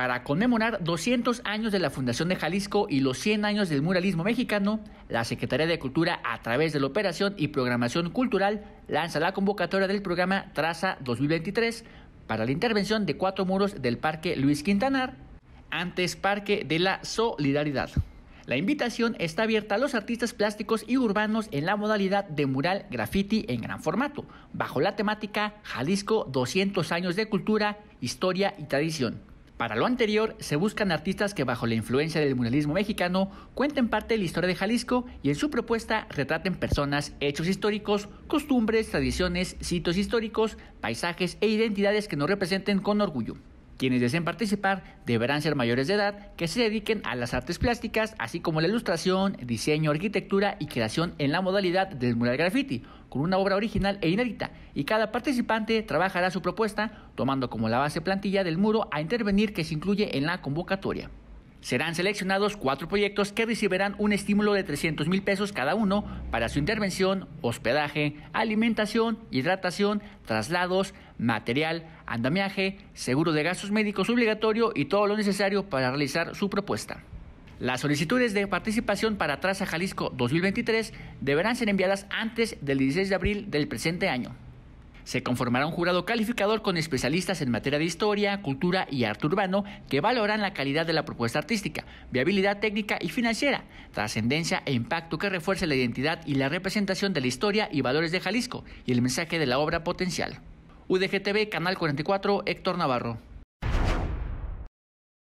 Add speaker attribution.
Speaker 1: Para conmemorar 200 años de la Fundación de Jalisco y los 100 años del muralismo mexicano, la Secretaría de Cultura, a través de la Operación y Programación Cultural, lanza la convocatoria del programa Traza 2023 para la intervención de cuatro muros del Parque Luis Quintanar, antes Parque de la Solidaridad. La invitación está abierta a los artistas plásticos y urbanos en la modalidad de mural graffiti en gran formato, bajo la temática Jalisco 200 años de cultura, historia y tradición. Para lo anterior, se buscan artistas que bajo la influencia del muralismo mexicano cuenten parte de la historia de Jalisco y en su propuesta retraten personas, hechos históricos, costumbres, tradiciones, sitios históricos, paisajes e identidades que nos representen con orgullo. Quienes deseen participar deberán ser mayores de edad que se dediquen a las artes plásticas, así como la ilustración, diseño, arquitectura y creación en la modalidad del mural graffiti, con una obra original e inédita, y cada participante trabajará su propuesta tomando como la base plantilla del muro a intervenir que se incluye en la convocatoria. Serán seleccionados cuatro proyectos que recibirán un estímulo de 300 mil pesos cada uno para su intervención, hospedaje, alimentación, hidratación, traslados, material, andamiaje, seguro de gastos médicos obligatorio y todo lo necesario para realizar su propuesta. Las solicitudes de participación para Traza Jalisco 2023 deberán ser enviadas antes del 16 de abril del presente año. Se conformará un jurado calificador con especialistas en materia de historia, cultura y arte urbano que valoran la calidad de la propuesta artística, viabilidad técnica y financiera, trascendencia e impacto que refuerce la identidad y la representación de la historia y valores de Jalisco y el mensaje de la obra potencial. UDGTV, Canal 44, Héctor Navarro.